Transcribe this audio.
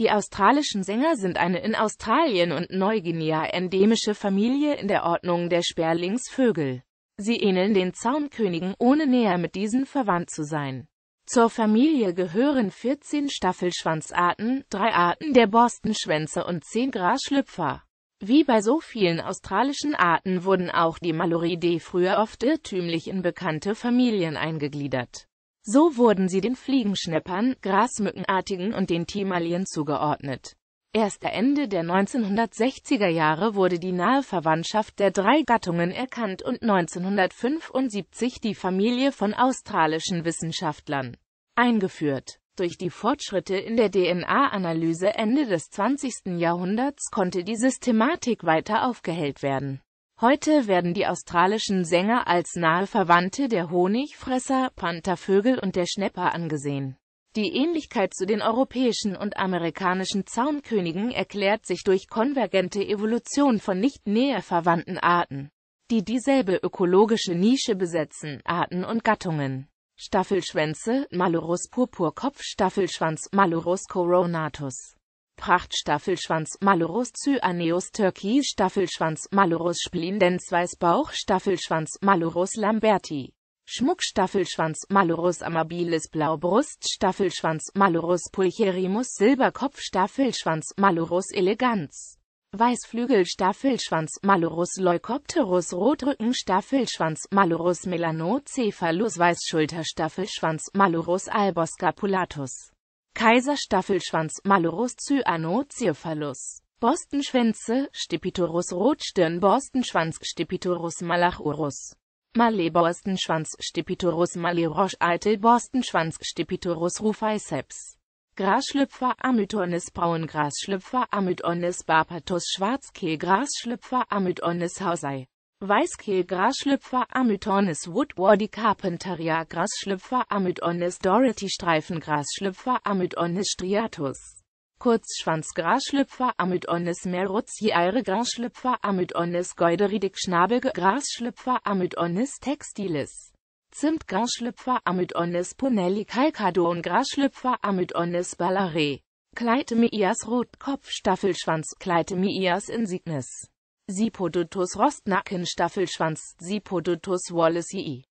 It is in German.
Die australischen Sänger sind eine in Australien und Neuguinea endemische Familie in der Ordnung der Sperlingsvögel. Sie ähneln den Zaunkönigen, ohne näher mit diesen verwandt zu sein. Zur Familie gehören 14 Staffelschwanzarten, drei Arten der Borstenschwänze und 10 Grasschlüpfer. Wie bei so vielen australischen Arten wurden auch die Maloridae früher oft irrtümlich in bekannte Familien eingegliedert. So wurden sie den Fliegenschneppern, Grasmückenartigen und den Timalien zugeordnet. Erst Ende der 1960er Jahre wurde die nahe Verwandtschaft der drei Gattungen erkannt und 1975 die Familie von australischen Wissenschaftlern eingeführt. Durch die Fortschritte in der DNA-Analyse Ende des 20. Jahrhunderts konnte die Systematik weiter aufgehellt werden. Heute werden die australischen Sänger als nahe Verwandte der Honigfresser, Panthervögel und der Schnepper angesehen. Die Ähnlichkeit zu den europäischen und amerikanischen Zaunkönigen erklärt sich durch konvergente Evolution von nicht näher verwandten Arten, die dieselbe ökologische Nische besetzen, Arten und Gattungen. Staffelschwänze, Malurus purpurkopf, Staffelschwanz, Malurus coronatus. Prachtstaffelschwanz Malorus cyaneus turki Staffelschwanz Malorus splindens Weißbauch Staffelschwanz Malorus lamberti Schmuck Staffelschwanz Malorus amabilis Blaubrust Staffelschwanz Malorus pulcherimus Silberkopf Staffelschwanz Malorus elegans Weißflügel Staffelschwanz Malorus Leukopterus Rotrücken Staffelschwanz Malorus Melanocephalus Weißschulter Staffelschwanz Malurus alboscapulatus Kaiserstaffelschwanz Malurus cyanocephalus. Borstenschwänze Stipitorus Rotstirn Borstenschwanz Stepitorus malachurus. Maleborstenschwanz Stepitorus maliroche Eitel Borstenschwanz Stipitorus rufaiceps. Grasschlüpfer Amytornis Grasschlüpfer Amytornis barpatus Schwarzkehl Grasschlüpfer Amytornis hausei Weißkehl Grasschlüpfer Amytonis Woodwardy Carpentaria Grasschlüpfer Amytonis Dorothy Streifen Grasschlüpfer Amytonis striatus Kurzschwanz Grasschlüpfer Amytonis meruzziaire Grasschlüpfer Amytonis goideridic Schnabelge Grasschlüpfer Amytonis textilis Zimt Grasschlüpfer Amytonis ponelli calcadon Grasschlüpfer Amytonis ballare Kleitemeias Rotkopf Staffelschwanz Kleitemeias insignis Sipodutus Rostnacken Staffelschwanz Sipodotus wallacei e e.